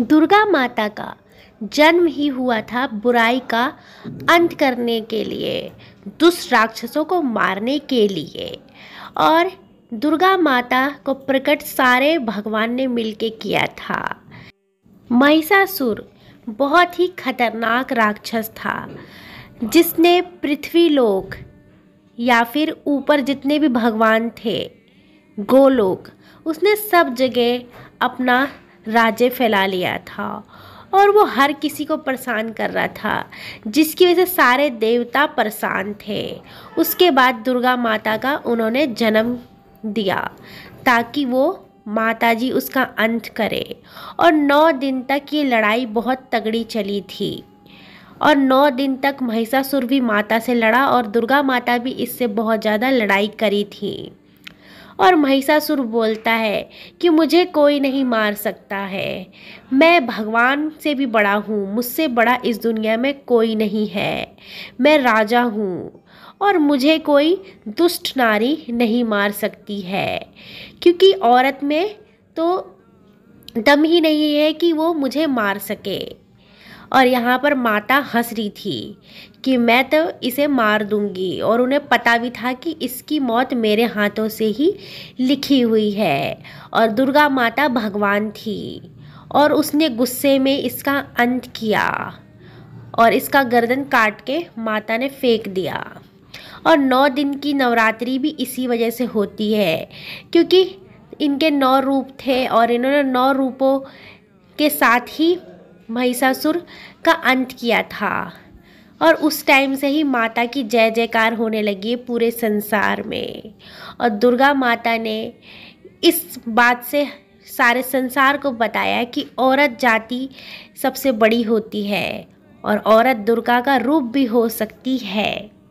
दुर्गा माता का जन्म ही हुआ था बुराई का अंत करने के लिए दुष्ट राक्षसों को मारने के लिए और दुर्गा माता को प्रकट सारे भगवान ने मिलके किया था महिषासुर बहुत ही खतरनाक राक्षस था जिसने पृथ्वी लोक या फिर ऊपर जितने भी भगवान थे गोलोक उसने सब जगह अपना राज्य फैला लिया था और वो हर किसी को परेशान कर रहा था जिसकी वजह से सारे देवता परेशान थे उसके बाद दुर्गा माता का उन्होंने जन्म दिया ताकि वो माता जी उसका अंत करे और नौ दिन तक ये लड़ाई बहुत तगड़ी चली थी और नौ दिन तक महिषासुर भी माता से लड़ा और दुर्गा माता भी इससे बहुत ज़्यादा लड़ाई करी थी और महिषासुर बोलता है कि मुझे कोई नहीं मार सकता है मैं भगवान से भी बड़ा हूँ मुझसे बड़ा इस दुनिया में कोई नहीं है मैं राजा हूँ और मुझे कोई दुष्ट नारी नहीं मार सकती है क्योंकि औरत में तो दम ही नहीं है कि वो मुझे मार सके और यहाँ पर माता हंस रही थी कि मैं तो इसे मार दूंगी और उन्हें पता भी था कि इसकी मौत मेरे हाथों से ही लिखी हुई है और दुर्गा माता भगवान थी और उसने गुस्से में इसका अंत किया और इसका गर्दन काट के माता ने फेंक दिया और नौ दिन की नवरात्रि भी इसी वजह से होती है क्योंकि इनके नौ रूप थे और इन्होंने नौ रूपों के साथ ही महिषासुर का अंत किया था और उस टाइम से ही माता की जय जयकार होने लगी पूरे संसार में और दुर्गा माता ने इस बात से सारे संसार को बताया कि औरत जाति सबसे बड़ी होती है और औरत दुर्गा का रूप भी हो सकती है